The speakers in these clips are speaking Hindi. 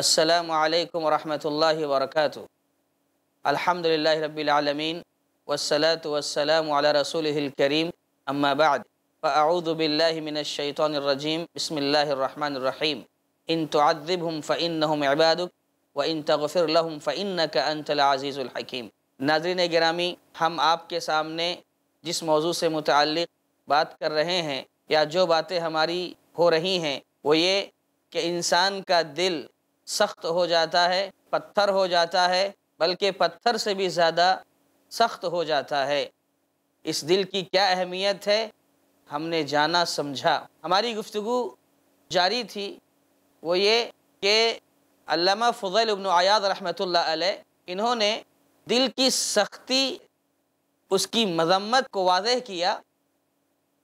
असलकम वरहमल वर्क अलहमदिल्ला रबीआलमीन वसलात वसलम रसूल करीम अम्माबाद फ़ाऊदबिल्लिमिनशैतरजीम बसमीम इन तोदब फ़िन इबादक व इन तगफ़िरम फ़िन का अनतलाज़ीज़ुलहकीम नाजरन ग्रामी हम आपके सामने जिस मौजू से मुतल बात कर रहे हैं या जो बातें हमारी हो रही हैं वो ये कि इंसान का दिल सख्त हो जाता है पत्थर हो जाता है बल्कि पत्थर से भी ज़्यादा सख्त हो जाता है इस दिल की क्या अहमियत है हमने जाना समझा हमारी गुफ्तु जारी थी वो ये कि अल्लामा फ़ज़ल इब्न आयाद रहमतुल्लाह अलैह इन्होंने दिल की सख्ती उसकी मजम्मत को वाज किया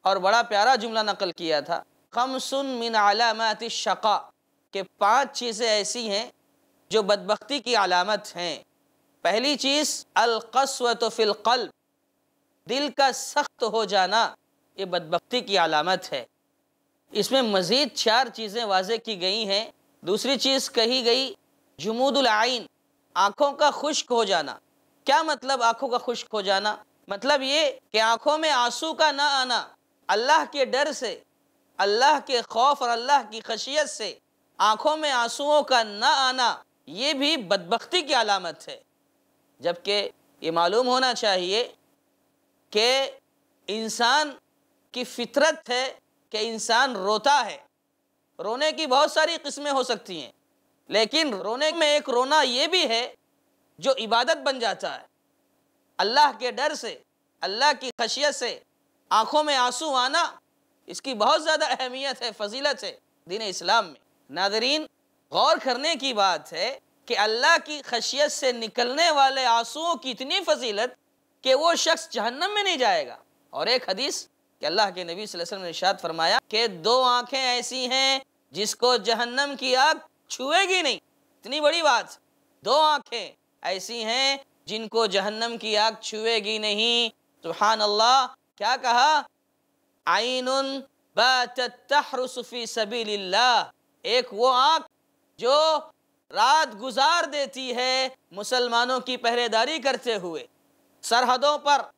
और बड़ा प्यारा जुमला नकल किया था खमसुन मिन अलामत शक़ा कि पांच चीज़ें ऐसी हैं जो बदबख्ती की अलामत हैं पहली चीज़ अलकस्वत फ़िलकल दिल का सख्त हो जाना ये बदबख्ती की अलामत है इसमें मज़ीद चार चीज़ें वाज की गई हैं दूसरी चीज़ कही गई जमूदुलआन आँखों का खुश्क हो जाना क्या मतलब आँखों का खुश्क हो जाना मतलब ये कि आँखों में आंसू का ना आना अल्लाह के डर से अल्लाह के खौफ और अल्लाह की खशियत से आंखों में आंसुओं का न आना ये भी बदबख्ती की अलामत है जबकि ये मालूम होना चाहिए कि इंसान की फितरत है कि इंसान रोता है रोने की बहुत सारी किस्में हो सकती हैं लेकिन रोने में एक रोना ये भी है जो इबादत बन जाता है अल्लाह के डर से अल्लाह की खशियत से आंखों में आंसू आना इसकी बहुत ज़्यादा अहमियत है फजीलत है दीन इस्लाम में नादरीन गौर करने की बात है कि अल्लाह की खशियत से निकलने वाले आंसुओं की इतनी फजीलत कि वो शख्स जहन्नम में नहीं जाएगा और एक हदीस कि अल्लाह के नबी वसल्लम ने इशाद फरमाया कि दो आंखें ऐसी हैं जिसको जहन्नम की आग छुएगी नहीं इतनी बड़ी बात दो आंखें ऐसी हैं जिनको जहन्नम की आग छुएगी नहीं सुबहान अल्लाह क्या कहा आइन बी सबील्ला एक वो आँख जो रात गुजार देती है मुसलमानों की पहरेदारी करते हुए सरहदों पर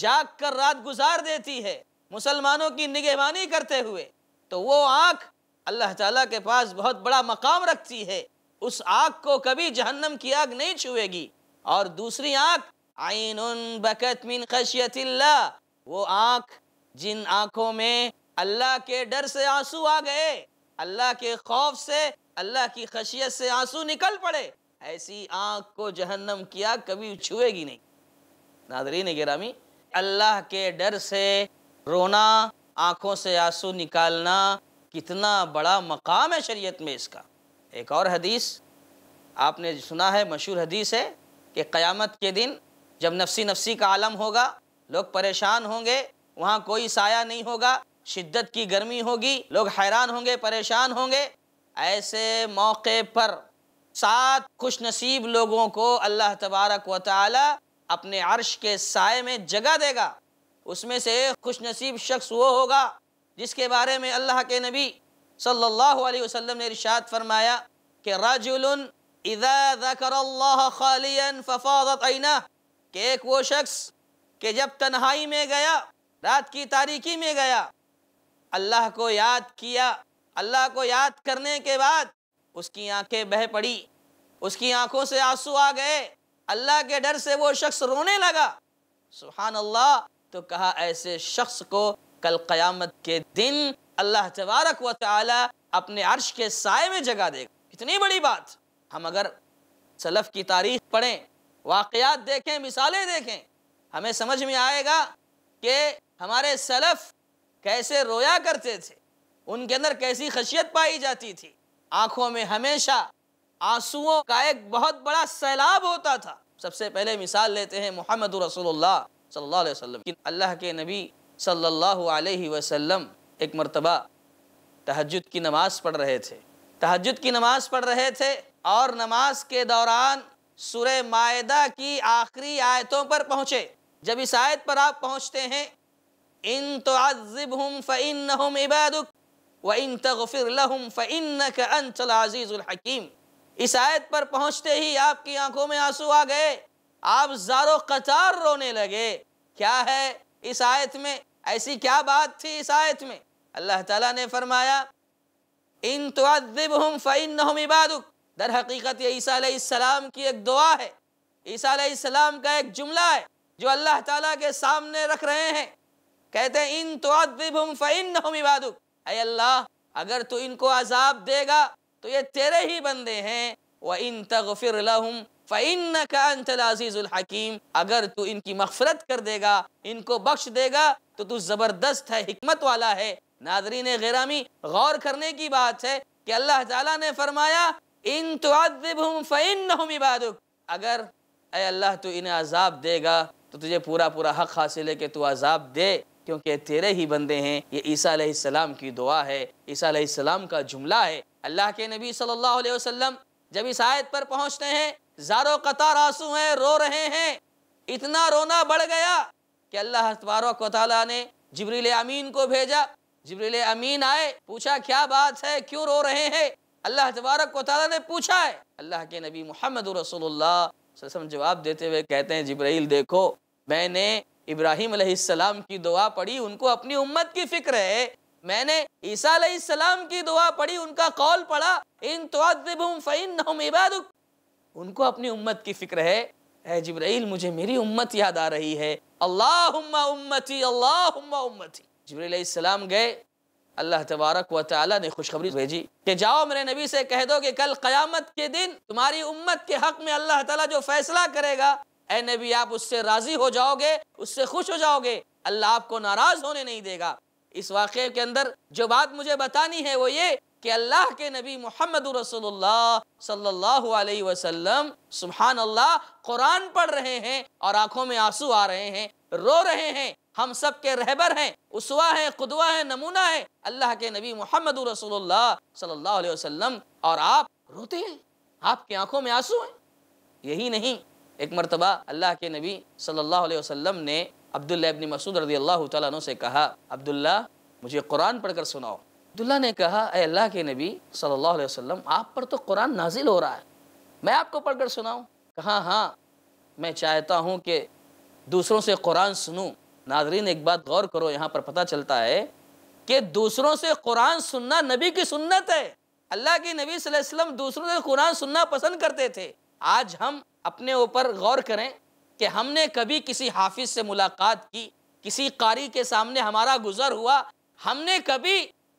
जाग कर रात गुजार देती है मुसलमानों की निगहबानी करते हुए तो वो आँख अल्लाह ताला के पास बहुत बड़ा मकाम रखती है उस आँख को कभी जहन्नम की आग नहीं छुएगी और दूसरी आँख आइन बकत मिन खशियतिल्ला वो आँख जिन आँखों में अल्लाह के डर से आंसू आ गए अल्लाह के खौफ से अल्लाह की खशियत से आंसू निकल पड़े ऐसी आँख को जहन्नम किया कभी छुएगी नहीं नादरीन गिरामी अल्लाह के डर से रोना आँखों से आंसू निकालना कितना बड़ा मकाम है शरीयत में इसका एक और हदीस आपने सुना है मशहूर हदीस है कि क़यामत के दिन जब नफसी नफसी का आलम होगा लोग परेशान होंगे वहाँ कोई साया नहीं होगा शिद्दत की गर्मी होगी लोग हैरान होंगे परेशान होंगे ऐसे मौके पर सात खुश नसीब लोगों को अल्लाह तबारक व ताली अपने अर्श के साय में जगह देगा उसमें से एक खुश नसीब शख्स वो होगा जिसके बारे में अल्लाह के नबी सल्लल्लाहु अलैहि वसल्लम ने इरशाद फरमाया कि रजुलन इज़ा के एक वो शख्स के जब तन्हाई में गया रात की तारीकी में गया अल्लाह को याद किया अल्लाह को याद करने के बाद उसकी आंखें बह पड़ी उसकी आंखों से आंसू आ गए अल्लाह के डर से वो शख्स रोने लगा सुबहान अल्लाह तो कहा ऐसे शख्स को कल क़यामत के दिन अल्लाह तबारक व ताली अपने अर्श के साय में जगह देगा इतनी बड़ी बात हम अगर सलफ़ की तारीख पढ़ें वाक़ात देखें मिसालें देखें हमें समझ में आएगा कि हमारे सलफ़ कैसे रोया करते थे उनके अंदर कैसी खशियत पाई जाती थी आंखों में हमेशा आंसुओं का एक बहुत बड़ा सैलाब होता था सबसे पहले मिसाल लेते हैं मोहम्मद रसोल्ला सल्लाम की अल्लाह के नबी सल्लल्लाहु अलैहि वसल्लम एक मरतबा तहजद की नमाज़ पढ़ रहे थे तहजद की नमाज़ पढ़ रहे थे और नमाज के दौरान सुरह मायदा की आखिरी आयतों पर पहुँचे जब इस आयत पर आप पहुँचते हैं इन तो आजिब हम फ़ैन हम इबादुक व इन तगफिर लहम फ़ैन का अनचल हकीम इस आयत पर पहुँचते ही आपकी आंखों में आंसू आ गए आप जारो कतार रोने लगे क्या है इस आयत में ऐसी क्या बात थी इस आयत में अल्लाह ताला ने फरमाया इन तोब हम फ़ैन हम इबादुक दर हकीकत ये ईसा सलाम की एक दुआ है ईसा सलाम का एक जुमला है जो अल्लाह ताला के सामने रख रहे हैं कहते हैं इन तुम फ़िन अल्लाह अगर तू इनको अजाब देगा तो ये तेरे ही बंदे हैं व इन तगफिर लहम फ़िन का अजीज़ुलहकीम अगर तू इनकी मफफरत कर देगा इनको बख्श देगा तो तू ज़बरदस्त है हमत वाला है नादरीन गिरामी गौर करने की बात है कि अल्लाह ताला ने फरमाया इन तो फ़िन इबादुक अगर अल्लाह तू इन्हें अजाब देगा तो तुझे पूरा पूरा हक हासिल है कि तू अजाब दे क्योंकि तेरे ही बंदे हैं ये ईसा सलाम की दुआ है ईसा सलाम का जुमला है अल्लाह के नबी सल्लल्लाहु अलैहि वसल्लम जब इस आयत पर पहुंचते हैं जारो कतार आंसू हैं रो रहे हैं इतना रोना बढ़ गया कि अल्लाह तबारक वाली ने जबरील अमीन को भेजा जबरील अमीन आए पूछा क्या बात है क्यों रो रहे हैं अल्लाह तबारक वाली ने पूछा है अल्लाह के नबी मोहम्मद रसोल्ला जवाब देते हुए कहते हैं जबरील देखो मैंने इब्राहिम अलैहिस्सलाम की दुआ पढ़ी उनको अपनी उम्मत की फिक्र है मैंने ईसा अलैहिस्सलाम की दुआ पढ़ी उनका कौल पढ़ा इन तोबुम उनको अपनी उम्मत की फिक्र है ऐ जब्राइल मुझे मेरी उम्मत याद आ रही है अल्लाह उम्मती अल्लाह उम्मती जब्राम गए अल्लाह तबारक व ताली ने खुशखबरी भेजी कि जाओ मेरे नबी से कह दो कि कल क़यामत के दिन तुम्हारी उम्मत के हक़ में अल्लाह ताला जो फ़ैसला करेगा ए नबी आप उससे राजी हो जाओगे उससे खुश हो जाओगे अल्लाह आपको नाराज होने नहीं देगा इस वाक़े के अंदर जो बात मुझे बतानी है वो ये कि अल्लाह के नबी मोहम्मद सल्लल्लाहु अलैहि वसल्लम सुबहान अल्लाह कुरान पढ़ रहे हैं और आंखों में आंसू आ रहे हैं रो रहे हैं हम सब के रहबर हैं उसवा हैं खुदवा हैं नमूना है अल्लाह के नबी मोहम्मद सल्लल्लाहु अलैहि वसल्लम और आप रोते हैं आपकी आंखों में आंसू हैं यही नहीं एक मरतबा अल्लाह के नबी सल्लल्लाहु अलैहि वसल्लम ने अब्दुल्ला इब्न मसूद रजी अल्लाह तु से कहा अब्दुल्ला मुझे कुरान पढ़कर सुनाओ अब्दुल्ला ने कहा अल्लाह के नबी सल्लल्लाहु अलैहि वसल्लम आप पर तो कुरान नाजिल हो रहा है मैं आपको पढ़कर सुनाऊँ कहा हाँ मैं चाहता हूँ कि दूसरों से कुरान सुनूँ नाजरीन एक बात गौर करो यहाँ पर पता चलता है कि दूसरों से कुरान सुनना नबी की सुन्नत है अल्लाह के नबी वसल्लम दूसरों से कुरान सुनना पसंद करते थे आज हम अपने ऊपर गौर करें कि हमने कभी किसी हाफिज से मुलाकात की किसी कारी के सामने हमारा गुजर हुआ हमने कभी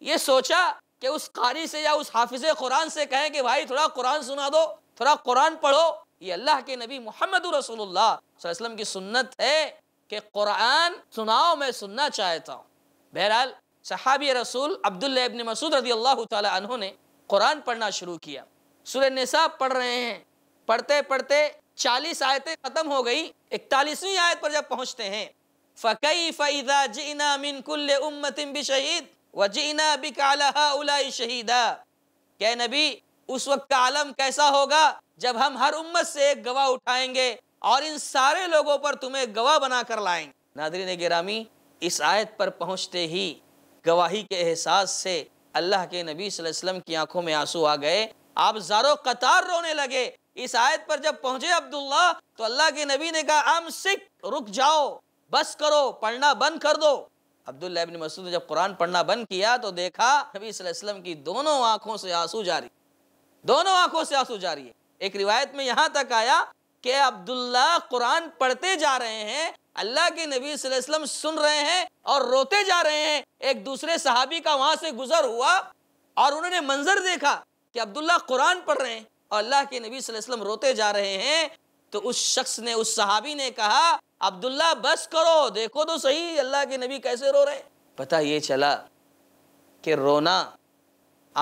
ये सोचा कि उस कारी से या उस हाफिज कुरान से कहें कि भाई थोड़ा कुरान सुना दो थोड़ा कुरान पढ़ो ये अल्लाह के नबी मोहम्मद रसोल्लाम की सुन्नत है कि कुरान सुनाओ मैं सुनना चाहता हूँ बहरहाल सहाबी रसूल अब्दुल्लाबन मसूद रदी अल्लाह तु ने कुरान पढ़ना शुरू किया सुर पढ़ रहे हैं पढ़ते पढ़ते चालीस आयतें ख़त्म हो गई इकतालीसवीं आयत पर जब पहुंचते हैं फ़कई फ़ैदा जिना मिन उम्मतिम भी शहीद व जीना बिकाला उलाई शहीदा क्या नबी उस वक्त का आलम कैसा होगा जब हम हर उम्मत से एक गवाह उठाएंगे और इन सारे लोगों पर तुम्हें गवाह बना कर लाएंगे ने गिरामी इस आयत पर पहुंचते ही गवाही के एहसास से अल्लाह के नबी वसल्लम की आंखों में आंसू आ गए आप जारो कतार रोने लगे इस आयत पर जब पहुंचे अब्दुल्ला तो अल्लाह के नबी ने कहा आम सिख रुक जाओ बस करो पढ़ना बंद कर दो अब्दुल्ला इब्न मसूद ने जब कुरान पढ़ना बंद किया तो देखा नबी वसल्लम की दोनों आंखों से आंसू जारी दोनों आंखों से आंसू जारी है एक रिवायत में यहाँ तक आया कि अब्दुल्ला कुरान पढ़ते जा रहे हैं अल्लाह के नबी वसल्लम सुन रहे हैं और रोते जा रहे हैं एक दूसरे सहाबी का वहां से गुजर हुआ और उन्होंने मंजर देखा कि अब्दुल्ला कुरान पढ़ रहे हैं और अल्लाह के नबी वसल्लम रोते जा रहे हैं तो उस शख्स ने उस सहाबी ने कहा अब्दुल्ला बस करो देखो तो सही अल्लाह के नबी कैसे रो रहे पता ये चला कि रोना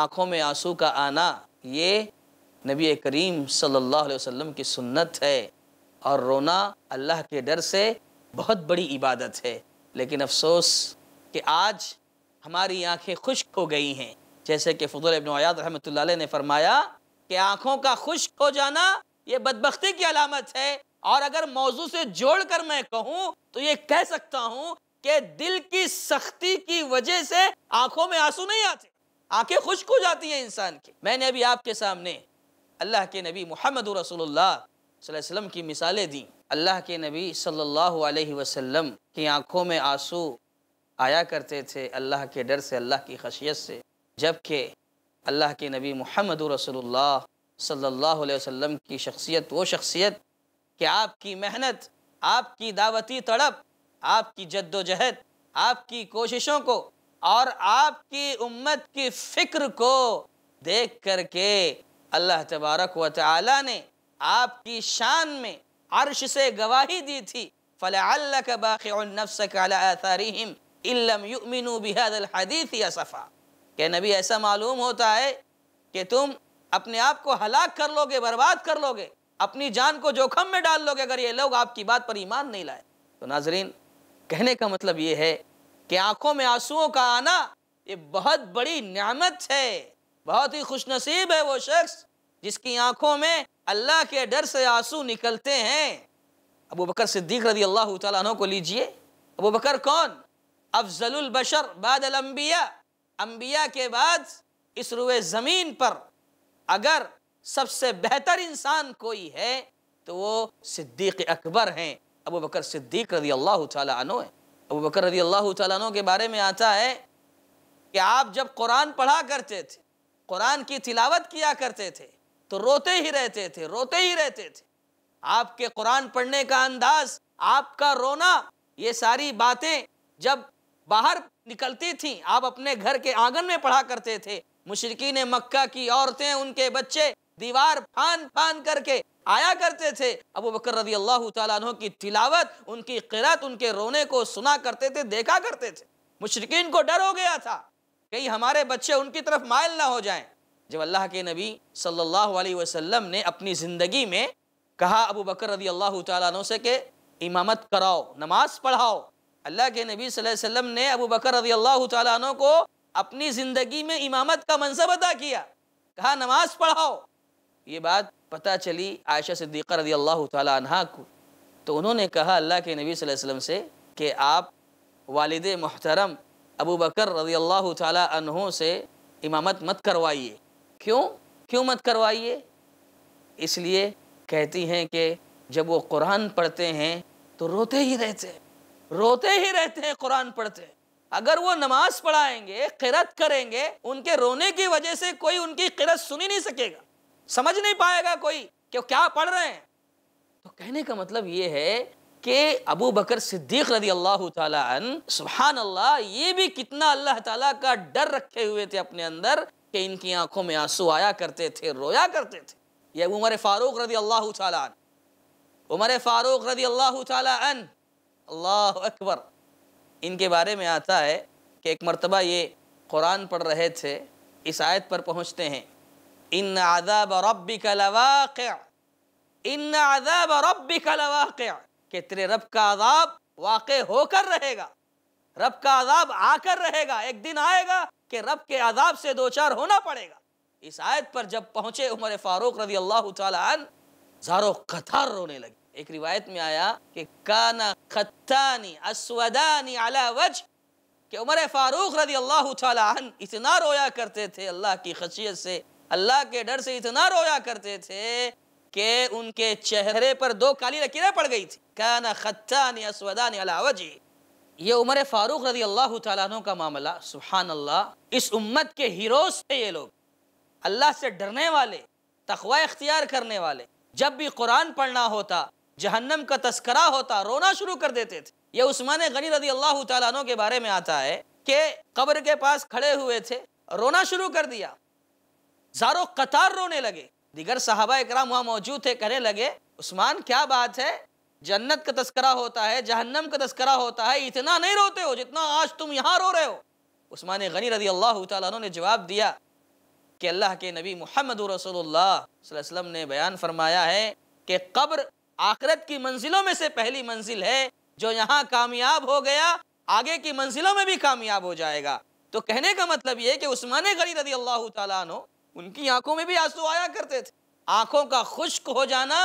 आँखों में आंसू का आना ये नबी करीम सल्लल्लाहु अलैहि वसल्लम की सुन्नत है और रोना अल्लाह के डर से बहुत बड़ी इबादत है लेकिन अफसोस कि आज हमारी आंखें खुश्क हो गई हैं जैसे कि फजल अबिन आयात रहमत ने फ़रमाया कि आंखों का खुश हो जाना ये बदबख्ती की अलामत है और अगर मौजू से जोड़ कर मैं कहूँ तो ये कह सकता हूँ कि दिल की सख्ती की वजह से आंखों में आंसू नहीं आते आंखें खुश हो जाती हैं इंसान की मैंने अभी आपके सामने अल्लाह के नबी मोहम्मद रसोल्लाम की मिसालें दी अल्लाह के नबी सल्ला वसलम की आंखों में आंसू आया करते थे अल्लाह के डर से अल्लाह की खशियत से जबकि अल्लाह के नबी मोहम्मद रसोल्ला सल्ला वसम की शख्सियत वो शख्सियत कि आपकी मेहनत आपकी दावती तड़प आपकी जद्दोजहद आपकी कोशिशों को और आपकी उम्मत की फ़िक्र को देख कर के अल्लाह तबारक व तला ने आपकी शान में अर्श से गवाही दी थी फ़लाक बाक़ नफ्स का अला इलम युमिन या सफ़ा कि नबी ऐसा मालूम होता है कि तुम अपने आप को हलाक कर लोगे बर्बाद कर लोगे अपनी जान को जोखम में डाल लोगे अगर ये लोग आपकी बात पर ईमान नहीं लाए तो नाजरीन कहने का मतलब ये है कि आंखों में आंसुओं का आना ये बहुत बड़ी न्यामत है बहुत ही खुशनसीब है वो शख्स जिसकी आंखों में अल्लाह के डर से आंसू निकलते हैं अबू बकर सिद्दीक रदी अल्लाह तु को लीजिए अबू बकर कौन अफजलबशर बादलम्बिया अम्बिया के बाद इस रुए ज़मीन पर अगर सबसे बेहतर इंसान कोई है तो वो सिद्दीक अकबर हैं अबू बकर सिद्दीक रदी अल्लाह तनो है अबू बकर रदी अल्लाह तनो के बारे में आता है कि आप जब कुरान पढ़ा करते थे कुरान की तिलावत किया करते थे तो रोते ही रहते थे रोते ही रहते थे आपके कुरान पढ़ने का अंदाज आपका रोना ये सारी बातें जब बाहर निकलती थी आप अपने घर के आंगन में पढ़ा करते थे मुशरकिन मक्का की औरतें उनके बच्चे दीवार फान फान करके आया करते थे अबू बकर रजी अल्लाह तु की तिलावत उनकी किरत उनके रोने को सुना करते थे देखा करते थे मुशरकिन को डर हो गया था कहीं हमारे बच्चे उनकी तरफ मायल ना हो जाएं जब अल्लाह के नबी सल्लल्लाहु अलैहि वसल्लम ने अपनी ज़िंदगी में कहा अबू बकर रजी अल्लाह तु से कि इमामत कराओ नमाज पढ़ाओ अल्लाह के नबी सल्लल्लाहु अलैहि वसल्लम ने अबू बकर रजी अल्लाह तु को अपनी ज़िंदगी में इमामत का मनसब अदा किया कहा नमाज पढ़ाओ ये बात पता चली आयशा सिद्दीक़ा रजी अल्लाह तहा को तो उन्होंने कहा अल्लाह के नबी वसल्लम से कि आप वालद मोहतरम अबू बकर रजी अल्लाह तहों से इमामत मत करवाइए क्यों क्यों मत करवाइए इसलिए कहती हैं कि जब वो कुरान पढ़ते हैं तो रोते ही रहते हैं रोते ही रहते हैं कुरान पढ़ते हैं अगर वो नमाज पढ़ाएंगे किरत करेंगे उनके रोने की वजह से कोई उनकी किरत सुन ही नहीं सकेगा समझ नहीं पाएगा कोई कि क्या पढ़ रहे हैं तो कहने का मतलब ये है कि अबू बकर सिद्दीक रजी अल्लाह तुबहान अल्लाह ये भी कितना अल्लाह तला का डर रखे हुए थे अपने अंदर कि इनकी आंखों में आंसू आया करते थे रोया करते थे ये उमर फारूक रदी अल्लाह तन उमर फारूक रदी अल्लाह तन अल्लाह अकबर इनके बारे में आता है कि एक मरतबा ये कुरान पढ़ रहे थे इस आयत पर पहुँचते हैं इन आदाब का लवाक इन आदाब का लवाक कि तेरे रब का आदाब वाक़ होकर रहेगा रब का आदाब आकर रहेगा एक दिन आएगा कि रब के आदाब से दो चार होना पड़ेगा इस आयत पर जब पहुँचे उमर फ़ारूक रजी अल्लाह तार कतार रोने लगी एक रिवायत में आया कि काना खत्तानी अस्वदानी अला वज कि उमर फारूक रदी अल्लाह तन इतना रोया करते थे अल्लाह की खशियत से अल्लाह के डर से इतना रोया करते थे कि उनके चेहरे पर दो काली लकीरें पड़ गई थी काना खत्तानी अस्वदानी अला वजी ये उमर फारूक रजी अल्लाह तु का मामला सुबहान अल्लाह इस उम्मत के हीरोज थे ये लोग अल्लाह से डरने वाले तखवा इख्तियार करने वाले जब भी कुरान पढ़ना होता जहन्नम का तस्करा होता रोना शुरू कर देते थे ये उस्मान गनी रदी अल्लाह तु के बारे में आता है कि कब्र के पास खड़े हुए थे रोना शुरू कर दिया जारो कतार रोने लगे दिगर साहबा इकराम वहाँ मौजूद थे कहने लगे उस्मान क्या बात है जन्नत का तस्करा होता है जहन्नम का तस्करा होता है इतना नहीं रोते हो जितना आज तुम यहाँ रो रहे हो उस्मान गनी रदी अल्लाह तु ने जवाब दिया कि अल्लाह के नबी मोहम्मद रसोल्ला वसलम ने बयान फरमाया है कि कब्र आखरत की मंजिलों में से पहली मंजिल है जो यहाँ कामयाब हो गया आगे की मंजिलों में भी कामयाब हो जाएगा तो कहने का मतलब ये कि उस्मान गरी रजी अल्लाह तु उनकी आंखों में भी आंसू आया करते थे आंखों का खुश्क हो जाना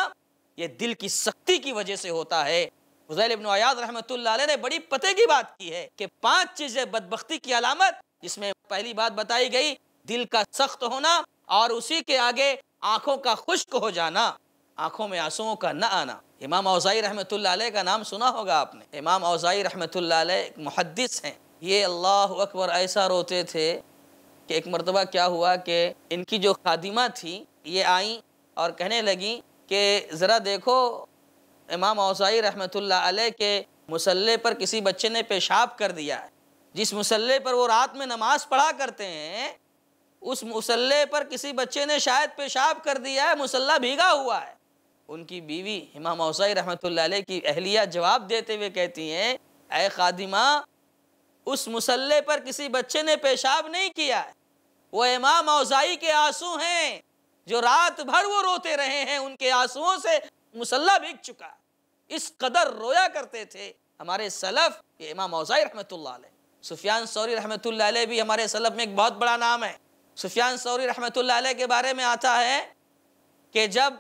ये दिल की सख्ती की वजह से होता है हुजैल इब्न अयाद रहमत ने बड़ी पते की बात की है कि पांच चीज़ें बदबख्ती की अलामत जिसमें पहली बात बताई गई दिल का सख्त होना और उसी के आगे आंखों का खुश्क हो जाना आंखों में आंसुओं का न आना इमाम अवज़ाई रहमत का नाम सुना होगा आपने इमाम अवज़ाई रहमत एक मुहदस हैं ये अल्लाह अकबर ऐसा रोते थे कि एक मरतबा क्या हुआ कि इनकी जो खादिमा थी ये आई और कहने लगी कि ज़रा देखो इमाम अवज़ाई रहमत के मसल्ले पर किसी बच्चे ने पेशाब कर दिया है जिस मसल पर वो रात में नमाज पढ़ा करते हैं उस मुसल्ले पर किसी बच्चे ने शायद पेशाब कर दिया है मुसल्ला भीगा हुआ है उनकी बीवी हिमा मौसाई रहमत की अहलिया जवाब देते हुए कहती हैं अय खादिमा उस मुसल्ले पर किसी बच्चे ने पेशाब नहीं किया वो इमाम औजाई के आंसू हैं जो रात भर वो रोते रहे हैं उनके आंसुओं से मुसल्ला भीग चुका इस कदर रोया करते थे हमारे सलफ ये इमाम औजाई रहमत सुफियान सौरी रहमत भी हमारे सलफ में एक बहुत बड़ा नाम है सुफियान सौरी रहमत के बारे में आता है कि जब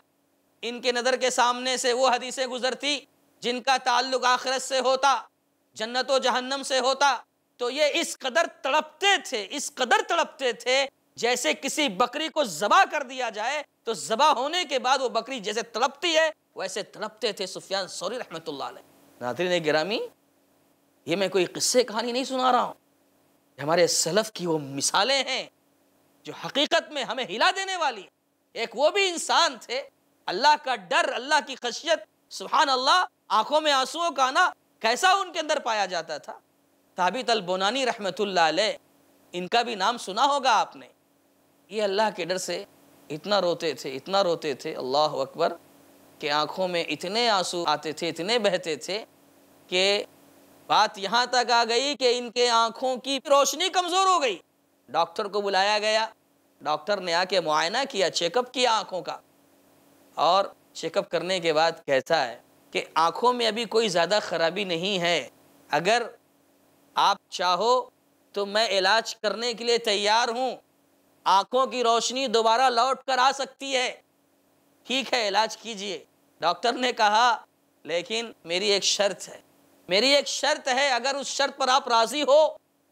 इनके नज़र के सामने से वो हदीसें गुजरती जिनका ताल्लुक आखिरत से होता जन्नत व जहन्नम से होता तो ये इस कदर तड़पते थे इस कदर तड़पते थे जैसे किसी बकरी को जबा कर दिया जाए तो जबा होने के बाद वो बकरी जैसे तड़पती है वैसे तड़पते थे सुफियान सौरी रहमत ने गिरामी ये मैं कोई किस्से कहानी नहीं सुना रहा हूँ हमारे सलफ की वो मिसालें हैं जो हकीकत में हमें हिला देने वाली एक वो भी इंसान थे अल्लाह का डर अल्लाह की खशियत सुबहान अल्लाह आंखों में आंसुओं का आना कैसा उनके अंदर पाया जाता था ताबित अलबोनानी रहमत इनका भी नाम सुना होगा आपने ये अल्लाह के डर से इतना रोते थे इतना रोते थे अल्लाह अकबर के आंखों में इतने आंसू आते थे इतने बहते थे कि बात यहाँ तक आ गई कि इनके आंखों की रोशनी कमज़ोर हो गई डॉक्टर को बुलाया गया डॉक्टर ने आके मुआयना किया चेकअप किया आंखों का और चेकअप करने के बाद कहता है कि आँखों में अभी कोई ज़्यादा ख़राबी नहीं है अगर आप चाहो तो मैं इलाज करने के लिए तैयार हूँ आँखों की रोशनी दोबारा लौट कर आ सकती है ठीक है इलाज कीजिए डॉक्टर ने कहा लेकिन मेरी एक शर्त है मेरी एक शर्त है अगर उस शर्त पर आप राज़ी हो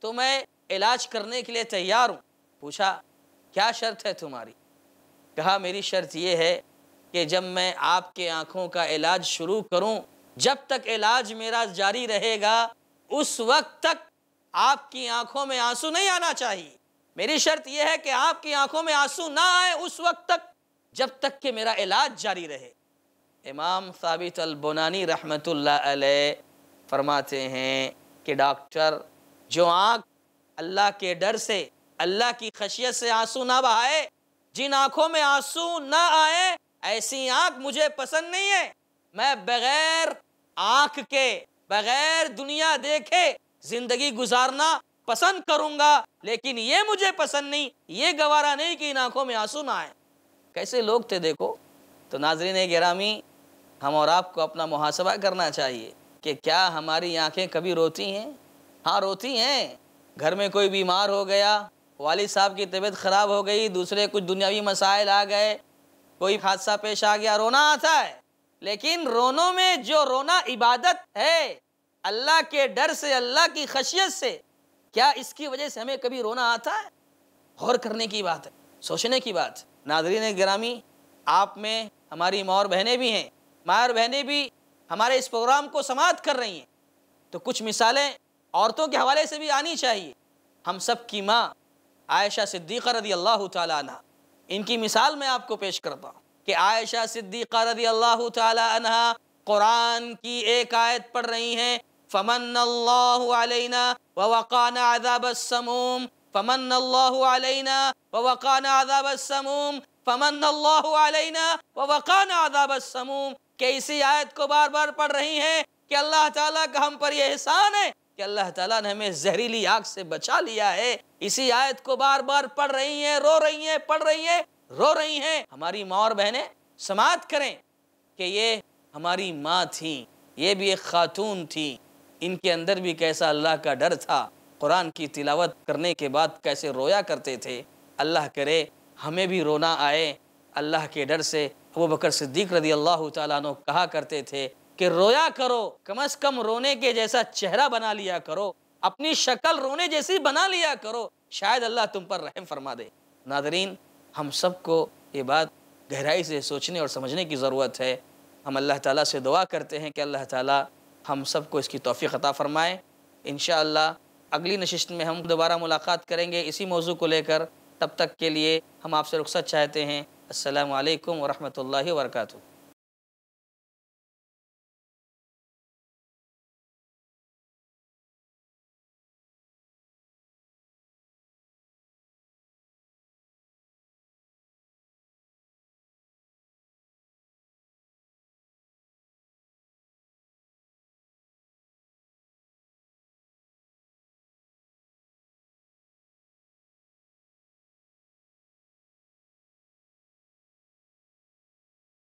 तो मैं इलाज करने के लिए तैयार हूँ पूछा क्या शर्त है तुम्हारी कहा मेरी शर्त ये है कि जब मैं आपके आंखों का इलाज शुरू करूँ जब तक इलाज मेरा जारी रहेगा उस वक्त तक आपकी आंखों में आंसू नहीं आना चाहिए मेरी शर्त यह है कि आपकी आंखों में आंसू ना आए उस वक्त तक जब तक कि मेरा इलाज जारी रहे इमाम साबित अलबुनानी रहमत फरमाते हैं कि डॉक्टर जो आँख अल्लाह के डर से अल्लाह की खशियत से आंसू ना बहाए जिन आंखों में आंसू ना आए ऐसी आंख मुझे पसंद नहीं है मैं बगैर आंख के बगैर दुनिया देखे जिंदगी गुजारना पसंद करूंगा लेकिन ये मुझे पसंद नहीं ये गवारा नहीं कि इन आंखों में आंसू ना आए कैसे लोग थे देखो तो नाजरीन गिरामी हम और आपको अपना मुहासबा करना चाहिए कि क्या हमारी आंखें कभी रोती हैं हाँ रोती हैं घर में कोई बीमार हो गया वालिद साहब की तबीयत ख़राब हो गई दूसरे कुछ दुनियावी मसाइल आ गए कोई हादसा पेश आ गया रोना आता है लेकिन रोनों में जो रोना इबादत है अल्लाह के डर से अल्लाह की खशियत से क्या इसकी वजह से हमें कभी रोना आता है गौर करने की बात है सोचने की बात नादरीन ग्रामी आप में हमारी मौर बहनें भी हैं मायर बहनें भी हमारे इस प्रोग्राम को समाप्त कर रही हैं तो कुछ मिसालें औरतों के हवाले से भी आनी चाहिए हम सब की माँ आयशा सिद्दीक़ रदी अल्लाह तला इनकी मिसाल मैं आपको पेश करता हूँ कि आयशा सिद्दीक़ा रदी अल्लाह तहा कुरान की एक आयत पढ़ रही हैं फमन अल्लाहना वक़ाना आदाबसमूम फमन अल्लाहना वक़ाना आदाबसमूम फमन अल्लाहना वक़ाना आदाबसमूम के इसी आयत को बार बार पढ़ रही हैं कि अल्लाह ताला का हम पर यह एहसान है कि अल्लाह ताला ने हमें जहरीली आग से बचा लिया है इसी आयत को बार बार पढ़ रही हैं रो रही हैं पढ़ रही हैं रो रही हैं हमारी माँ और बहनें समात करें कि ये हमारी माँ थी ये भी एक खातून थी इनके अंदर भी कैसा अल्लाह का डर था कुरान की तिलावत करने के बाद कैसे रोया करते थे अल्लाह करे हमें भी रोना आए अल्लाह के डर से अबू बकर सिद्दीक रदी अल्लाह तु कहा करते थे कि रोया करो कम से कम रोने के जैसा चेहरा बना लिया करो अपनी शक्ल रोने जैसी बना लिया करो शायद अल्लाह तुम पर रहम फरमा दे नादरीन हम सबको ये बात गहराई से सोचने और समझने की ज़रूरत है हम अल्लाह ताला से दुआ करते हैं कि अल्लाह ताला हम सबको इसकी तोफ़ी अता फ़रमाए इन अगली नशिस्त में हम दोबारा मुलाकात करेंगे इसी मौजू को लेकर तब तक के लिए हम आपसे रुख्सत चाहते हैं असलकम वरहमल वर्का